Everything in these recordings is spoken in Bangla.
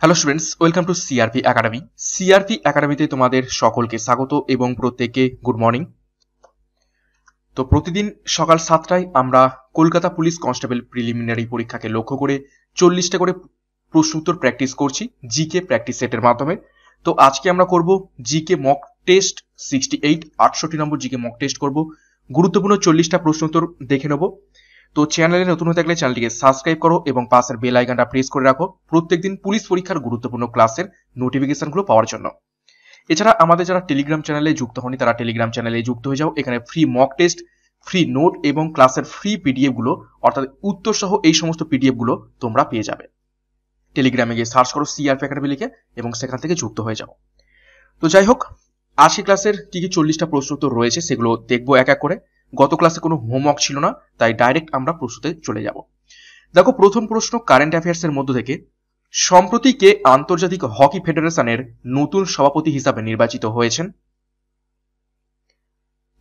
hello students welcome to CRP academy CRP একাডেমিতে তোমাদের সকলকে স্বাগত এবং প্রত্যেককে গুড মর্নিং তো প্রতিদিন সকাল সাতটায় আমরা কলকাতা পুলিশ কনস্টেবল প্রিলিমিনারি পরীক্ষাকে লক্ষ্য করে চল্লিশটা করে প্রশ্ন উত্তর প্র্যাকটিস করছি জিকে প্র্যাকটিস সেটের মাধ্যমে তো আজকে আমরা করব GK mock test sixty eight আটষট্টি নম্বর জিকে মক টেস্ট করব গুরুত্বপূর্ণ চল্লিশটা প্রশ্ন উত্তর দেখে নেবো তো চ্যানেলে নতুন হয়ে থাকলে চ্যানেলটিকে সাবস্ক্রাইব করো এবং পাশের বেল আইকনটা প্রেস করে রাখো প্রত্যেকদিন পুলিশ পরীক্ষার গুরুত্বপূর্ণ ক্লাসের নোটিফিকেশনগুলো পাওয়ার জন্য এছাড়া আমাদের যারা টেলিগ্রাম চ্যানেলে যুক্ত হনি তারা টেলিগ্রাম চ্যানেলে যুক্ত হয়ে যাও এখানে free mock test free note এবং ক্লাসের ফ্রি পিডিএফগুলো অর্থাৎ উত্তর সহ এই সমস্ত পিডিএফগুলো তোমরা পেয়ে যাবে টেলিগ্রামে গিয়ে সার্চ করো সিআরপি একাডেমি লিখে এবং সেখান থেকে যুক্ত হয়ে যাও তো যাই হোক আশি ক্লাসের কি কি চল্লিশটা প্রশ্ন তো রয়েছে সেগুলো দেখবো এক এক করে গত ক্লাসে কোনো হোমওয়ার্ক ছিল না তাই ডাইরেক্ট আমরা প্রশ্নতে চলে যাব দেখো প্রথম প্রশ্ন কারেন্ট অ্যাফেয়ার্সের মধ্য থেকে সম্প্রতি কে আন্তর্জাতিক হকি ফেডারেশনের নতুন সভাপতি হিসাবে নির্বাচিত হয়েছেন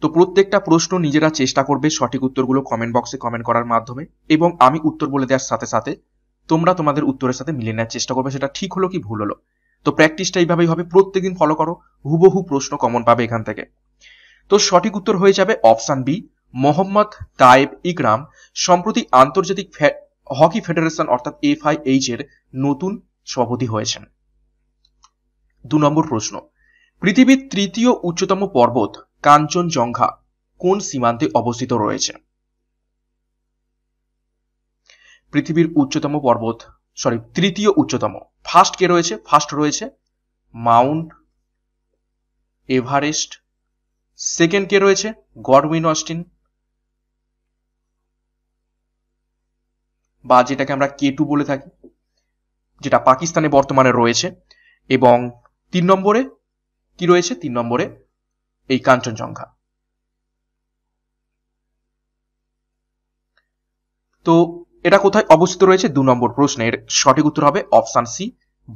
তো প্রত্যেকটা প্রশ্ন নিজেরা চেষ্টা করবে সঠিক উত্তরগুলো কমেন্ট বক্সে কমেন্ট করার মাধ্যমে এবং আমি উত্তর বলে দেওয়ার সাথে সাথে তোমরা তোমাদের উত্তরের সাথে মিলে নেওয়ার চেষ্টা করবে সেটা ঠিক হলো কি ভুল হলো তো প্র্যাকটিসটা এইভাবেই হবে প্রত্যেকদিন ফলো করো হুবহু প্রশ্ন কমন পাবে এখান থেকে তো সঠিক উত্তর হয়ে যাবে অপশান বি মোহাম্মদ তায়েব ইকরাম সম্প্রতি আন্তর্জাতিক হকি ফেডারেশন অর্থাৎ এফআইএইচ এর নতুন সভাপতি হয়েছেন দু নম্বর প্রশ্ন পৃথিবীর তৃতীয় উচ্চতম পর্বত কাঞ্চনজঙ্ঘা কোন সীমান্তে অবস্থিত রয়েছে পৃথিবীর উচ্চতম পর্বত সরি তৃতীয় উচ্চতম ফার্স্ট কে রয়েছে ফার্স্ট রয়েছে মাউন্ট এভারেস্ট সেকেন্ড কে রয়েছে গডউইন অস্টিন বা যেটাকে আমরা কে টু বলে থাকি যেটা পাকিস্তানে বর্তমানে রয়েছে এবং তিন নম্বরে কি রয়েছে তিন নম্বরে এই কাঞ্চনজঙ্ঘা তো এটা কোথায় অবস্থিত রয়েছে দু নম্বর প্রশ্নের সঠিক উত্তর হবে অপশান সি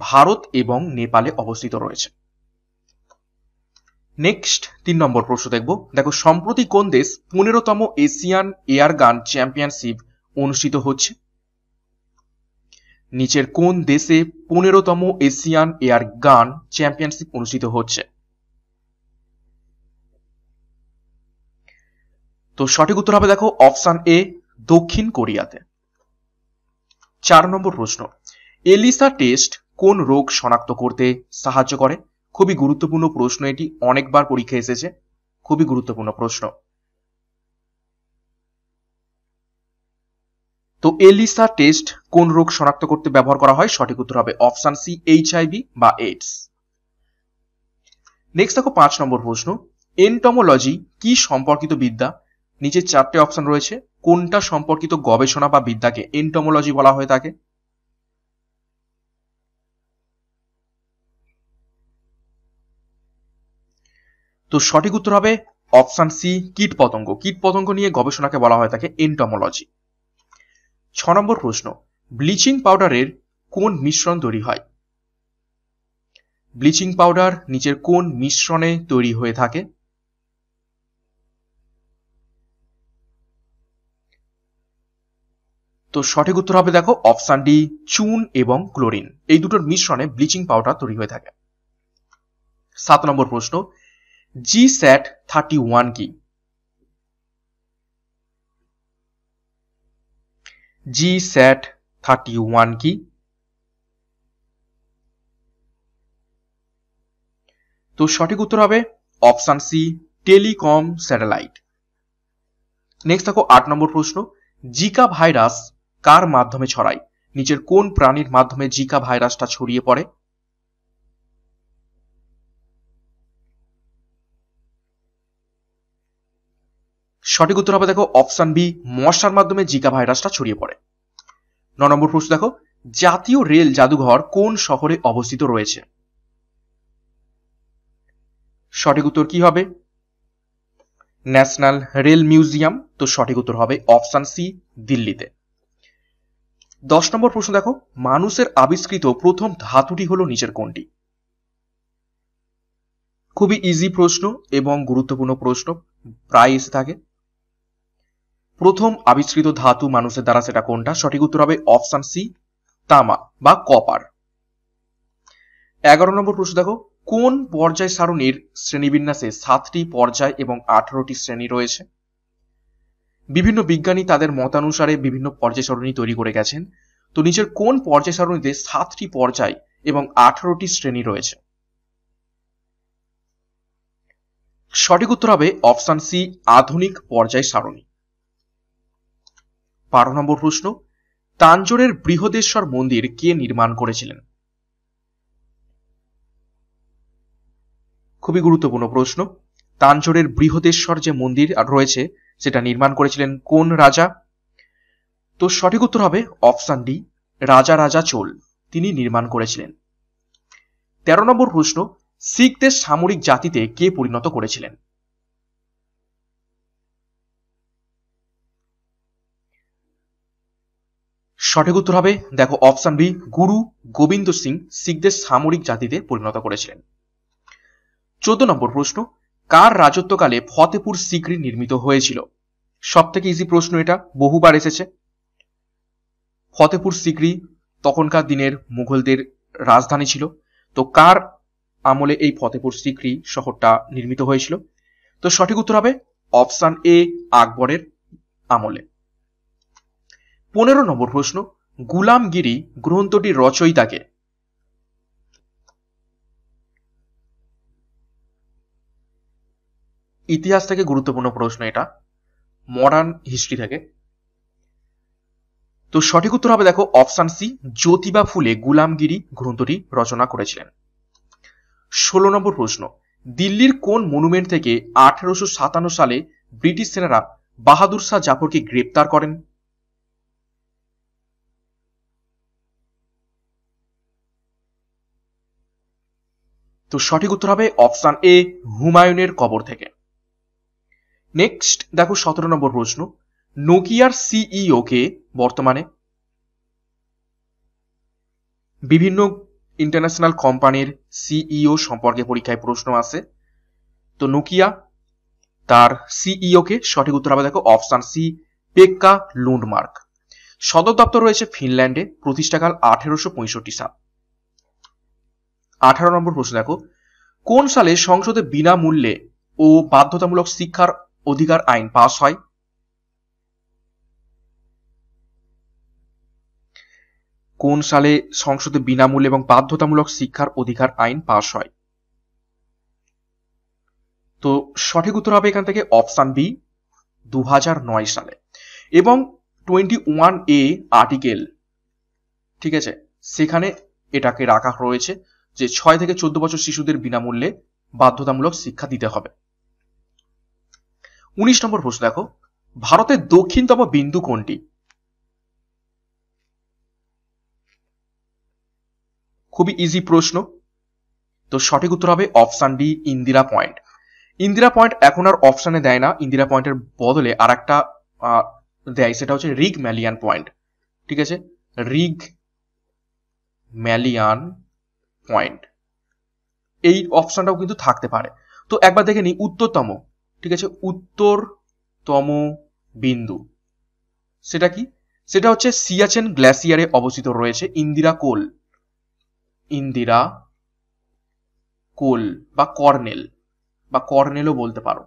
ভারত এবং নেপালে অবস্থিত রয়েছে নেক্সট তিন নম্বর প্রশ্ন দেখব দেখো সম্প্রতি কোন দেশ পনেরোতম এশিয়ান এয়ার গান চ্যাম্পিয়নশিপ অনুষ্ঠিত হচ্ছে নিচের কোন দেশে পনেরোতম এশিয়ান এয়ার গান চ্যাম্পিয়নশিপ অনুষ্ঠিত হচ্ছে তো সঠিক উত্তর হবে দেখো অপশান এ দক্ষিণ কোরিয়াতে চার নম্বর প্রশ্ন এলিসা টেস্ট কোন রোগ শনাক্ত করতে সাহায্য করে খুবই গুরুত্বপূর্ণ প্রশ্ন এটি অনেকবার পরীক্ষা এসেছে খুবই গুরুত্বপূর্ণ প্রশ্ন তো এলিসা টেস্ট কোন রোগ শনাক্ত করতে ব্যবহার করা হয় সঠিক উত্তর হবে অপশন সি এইচআইভি বা এইডস নেক্সট দেখো পাঁচ নম্বর প্রশ্ন এন্টমোলজি কি সম্পর্কিত বিদ্যা নিচে চারটে অপশন রয়েছে কোনটা সম্পর্কিত গবেষণা বা বিদ্যাকে এন্টমোলজি বলা হয়ে থাকে তো সঠিক উত্তর হবে অপশন সি কীট পতঙ্গ কীট পতঙ্গ নিয়ে গবেষণাকে বলা হয় থাকে এন্টমোলজি ছ নম্বর প্রশ্ন ব্লিচিং পাউডারের কোন মিশ্রণ তৈরি হয় ব্লিচিং পাউডার নিচের কোন মিশ্রণে তৈরি হয়ে থাকে তো সঠিক উত্তর হবে দেখো অপশান ডি চুন এবং ক্লোরিন এই দুটোর মিশ্রণে ব্লিচিং পাউডার তৈরি হয়ে থাকে সাত নম্বর প্রশ্ন থার্টি ওয়ান কি জি স্যাট থার্টি ওয়ান কি তো সঠিক উত্তর হবে option C telecom satellite next দেখো আট নম্বর প্রশ্ন জিকা ভাইরাস কার মাধ্যমে ছড়ায় নিচের কোন প্রাণীর মাধ্যমে জিকা ভাইরাসটা ছড়িয়ে পড়ে সঠিক উত্তর হবে দেখো অপশন বি মশার মাধ্যমে জিকা ভাইরাসটা ছড়িয়ে পড়ে ন নম্বর প্রশ্ন দেখো জাতীয় রেল জাদুঘর কোন শহরে অবস্থিত রয়েছে সঠিক উত্তর কি হবে ন্যাশনাল রেল মিউজিয়াম তো সঠিক উত্তর হবে অপশন সি দিল্লিতে দশ নম্বর প্রশ্ন দেখো মানুষের আবিষ্কৃত প্রথম ধাতুটি হলো নিচের কোনটি খুবই ইজি প্রশ্ন এবং গুরুত্বপূর্ণ প্রশ্ন প্রায় এসে থাকে প্রথম আবিষ্কৃত ধাতু মানুষের দ্বারা সেটা কোনটা সঠিক উত্তর হবে অপশন সি তামা বা কপার এগারো নম্বর প্রশ্ন দেখো কোন পর্যায় সারণীর শ্রেণীবিন্যাসে সাতটি পর্যায় এবং আঠারোটি শ্রেণী রয়েছে বিভিন্ন বিজ্ঞানী তাদের মতানুসারে বিভিন্ন পর্যায় সারণী তৈরি করে গেছেন তো নিচের কোন পর্যায় সারণীতে সাতটি পর্যায় এবং আঠারোটি শ্রেণী রয়েছে সঠিক উত্তর হবে অপশান সি আধুনিক পর্যায় সারণী বারো নম্বর প্রশ্ন তাঞ্জোরের বৃহদেশ্বর মন্দির কে নির্মাণ করেছিলেন খুবই গুরুত্বপূর্ণ প্রশ্ন তাঞ্জোরের বৃহদেশ্বর যে মন্দির রয়েছে সেটা নির্মাণ করেছিলেন কোন রাজা তো সঠিক উত্তর হবে অপশান ডি রাজা রাজা চোল তিনি নির্মাণ করেছিলেন তেরো নম্বর প্রশ্ন শিখদের সামরিক জাতিতে কে পরিণত করেছিলেন সঠিক উত্তর হবে দেখো অপশন বি গুরু গোবিন্দ সিং শিখদের সামরিক জাতিতে পরিণত করেছিলেন চোদ্দ নম্বর প্রশ্ন কার রাজত্বকালে ফতেপুর সিক্রি নির্মিত হয়েছিল সব থেকে ইজি প্রশ্ন এটা বহুবার এসেছে ফতেপুর সিক্রি তখনকার দিনের মুঘলদের রাজধানী ছিল তো কার আমলে এই ফতেপুর সিক্রি শহরটা নির্মিত হয়েছিল তো সঠিক উত্তর হবে অপশান এ আকবরের আমলে পনেরো নম্বর প্রশ্ন গুলামগিরি গ্রন্থটির রচয়িতাকে ইতিহাস থেকে গুরুত্বপূর্ণ প্রশ্ন এটা মডার্ন হিস্ট্রি থেকে তো সঠিক উত্তর হবে দেখো অপশান সি জ্যোতিবা ফুলে গুলামগিরি গ্রন্থটি রচনা করেছিলেন ষোলো নম্বর প্রশ্ন দিল্লির কোন মনুমেন্ট থেকে আঠেরোশো সাতান্ন সালে ব্রিটিশ সেনারা বাহাদুর শাহ জাফরকে গ্রেপ্তার করেন তো সঠিক উত্তর হবে অপশন এ হুমায়ুনের কবর থেকে নেক্সট দেখো সতেরো নম্বর প্রশ্ন নোকিয়ার সিইও কে বর্তমানে বিভিন্ন ইন্টারন্যাশনাল কোম্পানির সিইও সম্পর্কে পরীক্ষায় প্রশ্ন আছে তো নোকিয়া তার সিইও কে সঠিক উত্তর হবে দেখো অপশন সি পেক্কা লুন্ডমার্ক সদর দপ্তর রয়েছে ফিনল্যান্ডে প্রতিষ্ঠাকাল আঠেরোশো পঁয়ষট্টি সাল আঠারো নম্বর প্রশ্ন দেখো কোন সালে সংসদে বিনামূল্যে ও বাধ্যতামূলক শিক্ষার অধিকার আইন পাস হয় কোন সালে সংসদে বিনামূল্যে এবং বাধ্যতামূলক শিক্ষার অধিকার আইন পাস হয় তো সঠিক উত্তর হবে এখান থেকে অপশান বি দু সালে এবং টোয়েন্টি ওয়ান এ আর্টিকেল ঠিক আছে সেখানে এটাকে রাখা রয়েছে যে ছয় থেকে চোদ্দ বছর শিশুদের বিনামূল্যে বাধ্যতামূলক শিক্ষা দিতে হবে উনিশ নম্বর প্রশ্ন দেখো ভারতের দক্ষিণতম বিন্দু কোনটি খুবই ইজি প্রশ্ন তো সঠিক উত্তর হবে option D Indira point Indira point এখন আর অপশানে দেয় না ইন্দিরা পয়েন্টের বদলে আর একটা দেয় সেটা হচ্ছে রিগ ম্যালিয়ান পয়েন্ট ঠিক আছে রিগ ম্যালিয়ান পয়েন্ট এই অপশনটাও কিন্তু থাকতে পারে তো একবার দেখে নিই উত্তরতম ঠিক আছে উত্তরতম বিন্দু সেটা কি সেটা হচ্ছে সিয়াচেন গ্ল্যাসিয়ারে অবস্থিত রয়েছে ইন্দিরা কোল ইন্দিরা কোল বা কর্নেল বা কর্নেলও বলতে পারো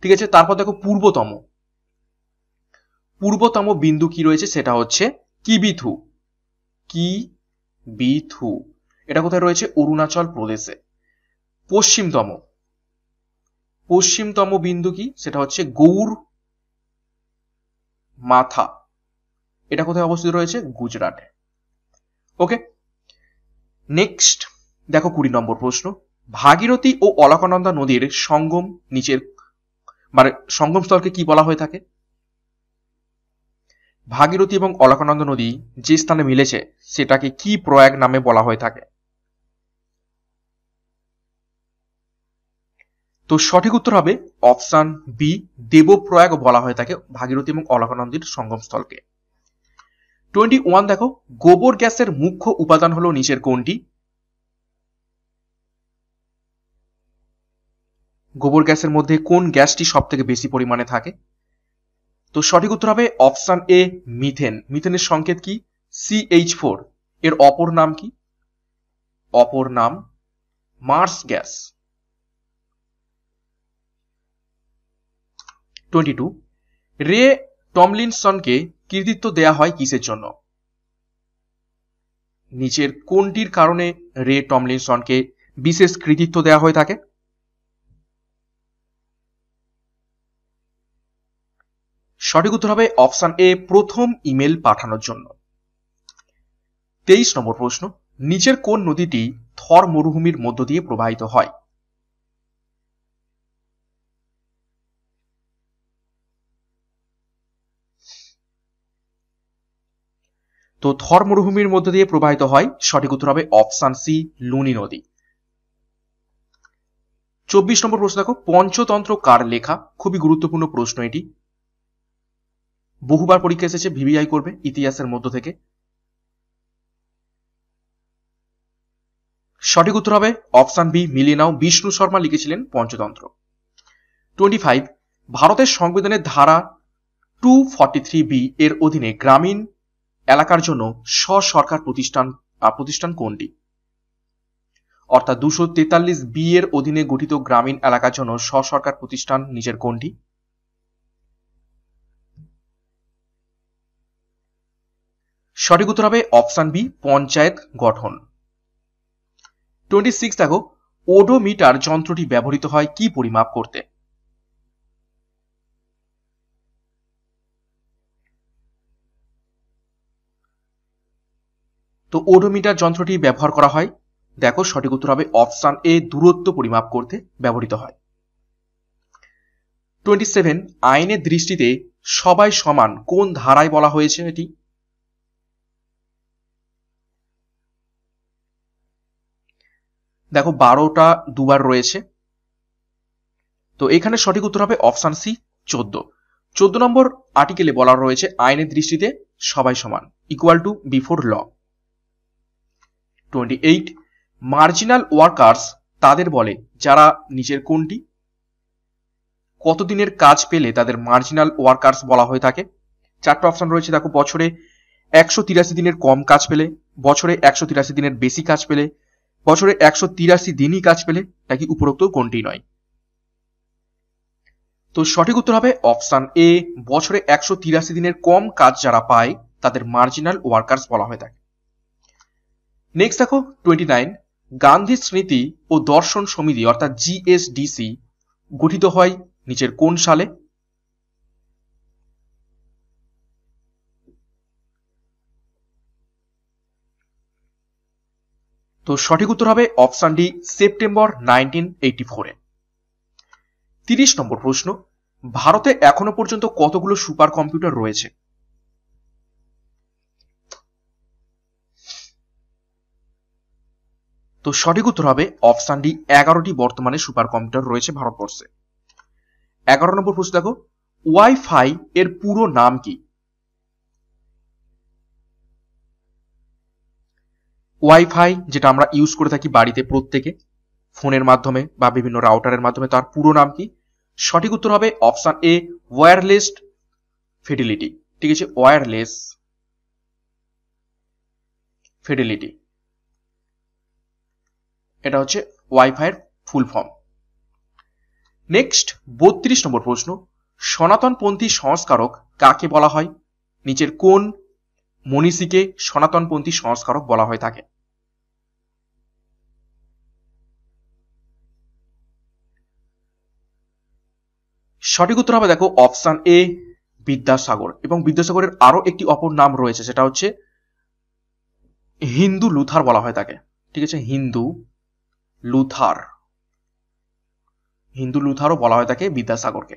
ঠিক আছে তারপর দেখো পূর্বতম পূর্বতম বিন্দু কি রয়েছে সেটা হচ্ছে কিবিথু কি বিথু এটা কোথায় রয়েছে অরুণাচল প্রদেশে পশ্চিমতম পশ্চিমতম বিন্দু কি সেটা হচ্ছে গৌর মাথা এটা কোথায় অবস্থিত রয়েছে গুজরাটে ওকে নেক্সট দেখো কুড়ি নম্বর প্রশ্ন ভাগীরথী ও অলকানন্দা নদীর সঙ্গম নিচের মানে সঙ্গম স্থলকে কি বলা হয়ে থাকে ভাগীরথী এবং অলকানন্দা নদী যে স্থানে মিলেছে সেটাকে কি প্রয়াগ নামে বলা হয়ে থাকে তো সঠিক উত্তর হবে অপশান বি দেবপ্রয়াগ বলা হয়ে থাকে ভাগীরথী এবং অলকানন্দীর সঙ্গমস্থলকে টোয়েন্টি ওয়ান দেখো গোবর গ্যাসের মুখ্য উপাদান হলো নিচের কোনটি গোবর গ্যাসের মধ্যে কোন গ্যাসটি সব থেকে বেশি পরিমাণে থাকে তো সঠিক উত্তর হবে অপশান এ মিথেন মিথেনের সংকেত কি সিএইচ ফোর এর অপর নাম কি অপর নাম মার্স গ্যাস টোয়েন্টি টু রে টমলিনসনকে কৃতিত্ব দেয়া হয় কিসের জন্য নিচের কোনটির কারণে রে টমলিনসনকে বিশেষ কৃতিত্ব দেয়া হয়ে থাকে সঠিক উত্তর হবে অপশন এ প্রথম ইমেল পাঠানোর জন্য তেইশ নম্বর প্রশ্ন নিচের কোন নদীটি থর মরুভূমির মধ্য দিয়ে প্রবাহিত হয় তো থর মরুভূমির মধ্যে দিয়ে প্রবাহিত হয় সঠিক উত্তর হবে অপশান সি লুনি নদী চব্বিশ নম্বর প্রশ্ন দেখো পঞ্চতন্ত্র কার লেখা খুবই গুরুত্বপূর্ণ প্রশ্ন এটি বহুবার পরীক্ষা এসেছে ভিভিআই করবে ইতিহাসের মধ্য থেকে সঠিক উত্তর হবে অপশান বি মিলিয়ে নাও বিষ্ণু শর্মা লিখেছিলেন পঞ্চতন্ত্র টোয়েন্টি ফাইভ ভারতের সংবিধানের ধারা টু ফর্টি থ্রি বি এর অধীনে গ্রামীণ এলাকার জন্য স্ব সরকার প্রতিষ্ঠান প্রতিষ্ঠান কোনটি অর্থাৎ দুশো তেতাল্লিশ বি এর অধীনে গঠিত গ্রামীণ এলাকার জন্য স্ব সরকার প্রতিষ্ঠান নিজের কোনটি সঠিক উত্তর হবে অপশন বি পঞ্চায়েত গঠন টোয়েন্টি সিক্স দেখো ওডোমিটার যন্ত্রটি ব্যবহৃত হয় কি পরিমাপ করতে তো ওডোমিটার যন্ত্রটি ব্যবহার করা হয় দেখো সঠিক উত্তর হবে অপশান এ দূরত্ব পরিমাপ করতে ব্যবহৃত হয় টোয়েন্টি সেভেন আইনের দৃষ্টিতে সবাই সমান কোন ধারায় বলা হয়েছে এটি দেখো বারোটা দুবার রয়েছে তো এখানে সঠিক উত্তর হবে অপশান সি চোদ্দ চোদ্দ নম্বর আর্টিকেলে বলা রয়েছে আইনের দৃষ্টিতে সবাই সমান equal to before law twenty eight marginal workers তাদের বলে যারা নিচের কোনটি কতদিনের কাজ পেলে তাদের মার্জিনাল ওয়ার্কার্স বলা হয়ে থাকে চারটে অপশন রয়েছে দেখো বছরে একশো তিরাশি দিনের কম কাজ পেলে বছরে একশো তিরাশি দিনের বেশি কাজ পেলে বছরে একশো তিরাশি দিনই কাজ পেলে নাকি উপরোক্ত কোনটি নয় তো সঠিক উত্তর হবে অপশান এ বছরে একশো তিরাশি দিনের কম কাজ যারা পায় তাদের মার্জিনাল ওয়ার্কার্স বলা হয়ে থাকে নেক্সট দেখো টোয়েন্টি নাইন গান্ধী স্মৃতি ও দর্শন সমিতি অর্থাৎ জিএসডিসি গঠিত হয় নিচের কোন সালে তো সঠিক উত্তর হবে option D September nineteen eighty ফোরে তিরিশ নম্বর প্রশ্ন ভারতে এখনো পর্যন্ত কতগুলো সুপার কম্পিউটার রয়েছে তো সঠিক উত্তর হবে অপশান ডি এগারোটি বর্তমানে সুপার কম্পিউটার রয়েছে ভারতবর্ষে এগারো নম্বর প্রশ্ন দেখো ওয়াইফাই এর পুরো নাম কি ওয়াইফাই যেটা আমরা ইউজ করে থাকি বাড়িতে প্রত্যেকে ফোনের মাধ্যমে বা বিভিন্ন রাউটারের মাধ্যমে তার পুরো নাম কি সঠিক উত্তর হবে অপশান এ ওয়ারলেস ফিডিলিটি ঠিক আছে ওয়্যারলেস ফিডিলিটি এটা হচ্ছে ওয়াইফাইয়ের ফুল ফর্ম নেক্সট বত্রিশ নম্বর প্রশ্ন সনাতনপন্থী সংস্কারক কাকে বলা হয় নিচের কোন মনীষীকে সনাতনপন্থী সংস্কারক বলা হয় থাকে সঠিক উত্তর হবে দেখো অপশান এ বিদ্যাসাগর এবং বিদ্যাসাগরের আরও একটি অপর নাম রয়েছে সেটা হচ্ছে হিন্দু লুথার বলা হয় তাকে ঠিক আছে হিন্দু লুথার হিন্দু লুথারও বলা হয় তাকে বিদ্যাসাগরকে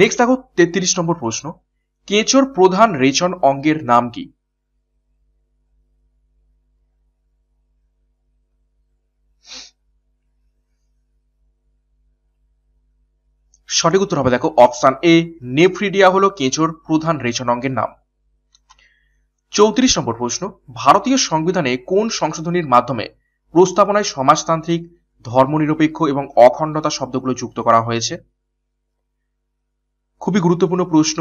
নেক্সট দেখো তেত্রিশ নম্বর প্রশ্ন কেঁচোর প্রধান রেচন অঙ্গের নাম কি সঠিক উত্তর হবে দেখো অপশন এ নেফ্রিডিয়া হলো কেঁচোর প্রধান রেচন অঙ্গের নাম চৌত্রিশ নম্বর প্রশ্ন ভারতীয় সংবিধানে কোন সংশোধনীর মাধ্যমে প্রস্তাবনায় সমাজতান্ত্রিক ধর্মনিরপেক্ষ এবং অখণ্ডতা শব্দগুলো যুক্ত করা হয়েছে খুবই গুরুত্বপূর্ণ প্রশ্ন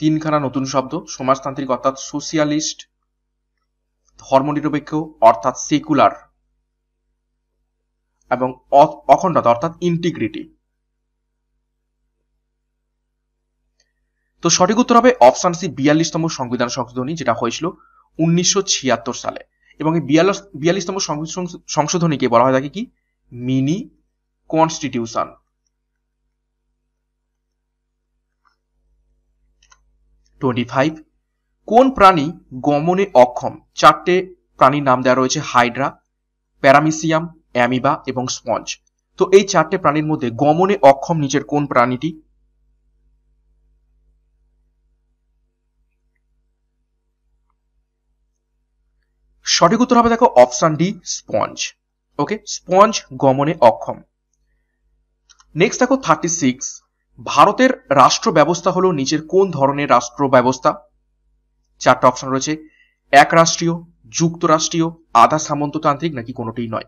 তিনখানা নতুন শব্দ সমাজতান্ত্রিক অর্থাৎ সোশিয়ালিস্ট ধর্মনিরপেক্ষ অর্থাৎ সেকুলার এবং অখণ্ডতা অর্থাৎ ইন্টিগ্রিটি তো সঠিক উত্তর হবে অপশান সি বিয়াল্লিশতম সংবিধান সংশোধনী যেটা হয়েছিল উনিশশো সালে এবং এই বিয়াল্লিশ বিয়াল্লিশতম সংশোধনীকে বলা হয় থাকে কি মিনি কনস্টিটিউশন টোয়েন্টি ফাইভ কোন প্রাণী গমনে অক্ষম চারটে প্রাণীর নাম দেওয়া রয়েছে হাইড্রা প্যারামিসিয়াম অ্যামিবা এবং স্পঞ্জ তো এই চারটে প্রাণীর মধ্যে গমনে অক্ষম নিচের কোন প্রাণীটি সঠিক উত্তর হবে দেখো option D sponge okay sponge গমনে অক্ষম নেক্সট দেখো থার্টি সিক্স ভারতের রাষ্ট্র ব্যবস্থা হলো নিচের কোন ধরনের রাষ্ট্র ব্যবস্থা চারটা অপশন রয়েছে এক রাষ্ট্রীয় যুক্তরাষ্ট্রীয় আধা সামন্ততান্ত্রিক নাকি কোনোটিই নয়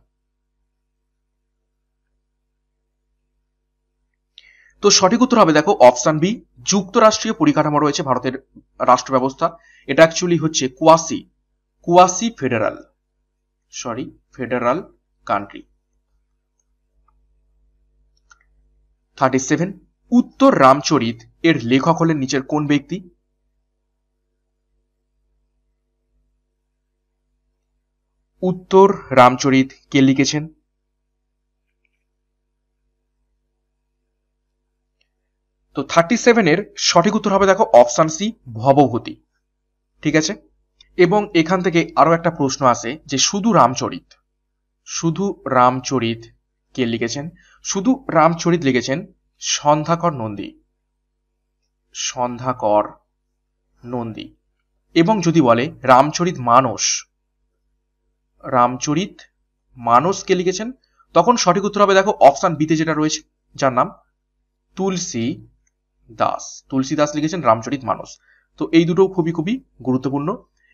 তো সঠিক উত্তর হবে দেখো অপশন বি যুক্তরাষ্ট্রীয় পরিকাঠামো রয়েছে ভারতের রাষ্ট্র ব্যবস্থা এটা অ্যাকচুয়ালি হচ্ছে quasi quasi federal sorry federal country thirty seven Uttar Ramcharit এর লেখক হলেন নিচের কোন ব্যক্তি উত্তর রামচরিত কে লিখেছেন তো থার্টি সেভেনের সঠিক উত্তর হবে দেখো অপশান সি ভবভূতি ঠিক আছে এবং এখান থেকে আরও একটা প্রশ্ন আসে যে শুধু রামচরিত শুধু রামচরিত কে লিখেছেন শুধু রামচরিত লিখেছেন সন্ধ্যাকর নন্দী সন্ধ্যাকর নন্দী এবং যদি বলে রামচরিত মানস রামচরিত মানস কে লিখেছেন তখন সঠিক উত্তর হবে দেখো অপশান বিতে যেটা রয়েছে যার নাম তুলসী দাস তুলসী দাস লিখেছেন রামচরিত মানস তো এই দুটো খুবই খুবই গুরুত্বপূর্ণ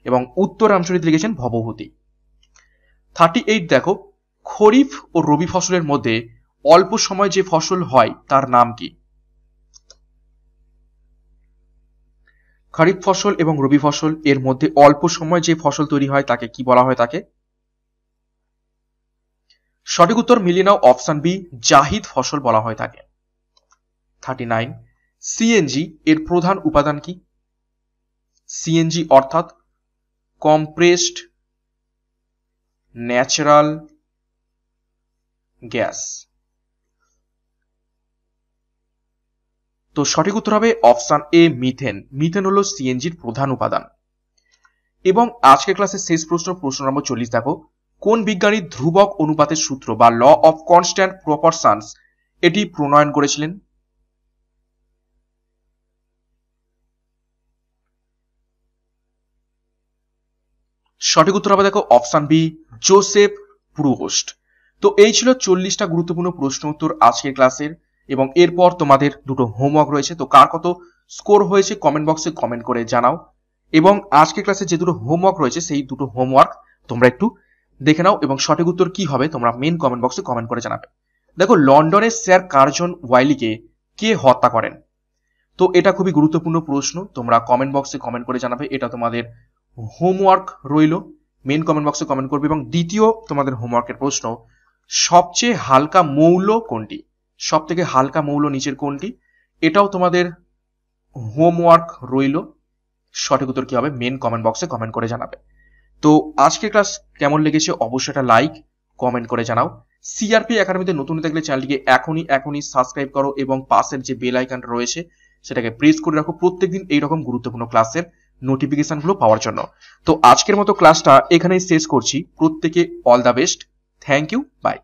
এবং উত্তর রামচরিত লিখেছেন ভবভূতি থার্টি এইট দেখো খরিফ ও রবি ফসলের মধ্যে অল্প সময় যে ফসল হয় তার নাম কি খরিফ ফসল এবং রবি ফসল এর মধ্যে অল্প সময় যে ফসল তৈরি হয় তাকে কি বলা হয় তাকে সঠিক উত্তর মিলিয়ে নাও অপশন বি জাহিদ ফসল বলা হয় তাকে থার্টি নাইন সিএনজি এর প্রধান উপাদান কি সিএনজি অর্থাৎ কম্প্রেসড ন্যাচারাল গ্যাস তো সঠিক উত্তর হবে অপশান এ মিথেন মিথেন হলো সিএনজির প্রধান উপাদান এবং আজকের ক্লাসের শেষ প্রশ্ন প্রশ্ন নম্বর চল্লিশ দেখো কোন বিজ্ঞানী ধ্রুবক অনুপাতের সূত্র বা ল অফ কনস্ট্যান্ট প্রপরশনস এটি প্রণয়ন করেছিলেন সঠিক উত্তর হবে দেখো অপশান বি জোসেফ প্রুহোস্ট তো এই ছিল চল্লিশটা গুরুত্বপূর্ণ প্রশ্ন উত্তর আজকের ক্লাসের এবং এরপর তোমাদের দুটো হোমওয়ার্ক রয়েছে তো কার কত স্কোর হয়েছে কমেন্ট বক্সে কমেন্ট করে জানাও এবং আজকের ক্লাসে যে দুটো হোমওয়ার্ক রয়েছে সেই দুটো হোমওয়ার্ক তোমরা একটু দেখে নাও এবং সঠিক উত্তর কি হবে তোমরা মেন কমেন্ট বক্সে কমেন্ট করে জানাবে দেখো লন্ডনের স্যার কার্জন ওয়াইলিকে কে হত্যা করেন তো এটা খুবই গুরুত্বপূর্ণ প্রশ্ন তোমরা কমেন্ট বক্সে কমেন্ট করে জানাবে এটা তোমাদের হোমওয়ার্ক রইল মেন কমেন্ট বক্সে কমেন্ট করবে এবং দ্বিতীয় তোমাদের হোমওয়ার্কের প্রশ্ন সবচেয়ে হালকা মৌল কোনটি সব থেকে হালকা মৌল নিচের কোনটি এটাও তোমাদের হোমওয়ার্ক রইল সঠিক উত্তর কি হবে মেন কমেন্ট বক্সে কমেন্ট করে জানাবে তো আজকের ক্লাস কেমন লেগেছে অবশ্যই একটা লাইক কমেন্ট করে জানাও সিআরপি একাডেমিতে নতুন থাকলে চ্যানেলটিকে এখনই এখনই সাবস্ক্রাইব করো এবং পাশের যে বেল আইকন রয়েছে সেটাকে প্রেস করে রাখো প্রত্যেকদিন এইরকম গুরুত্বপূর্ণ ক্লাসের নোটিফিকেশন গুলো পাওয়ার জন্য তো আজকের মতো ক্লাসটা এখানেই শেষ করছি প্রত্যেকে all the best thank you by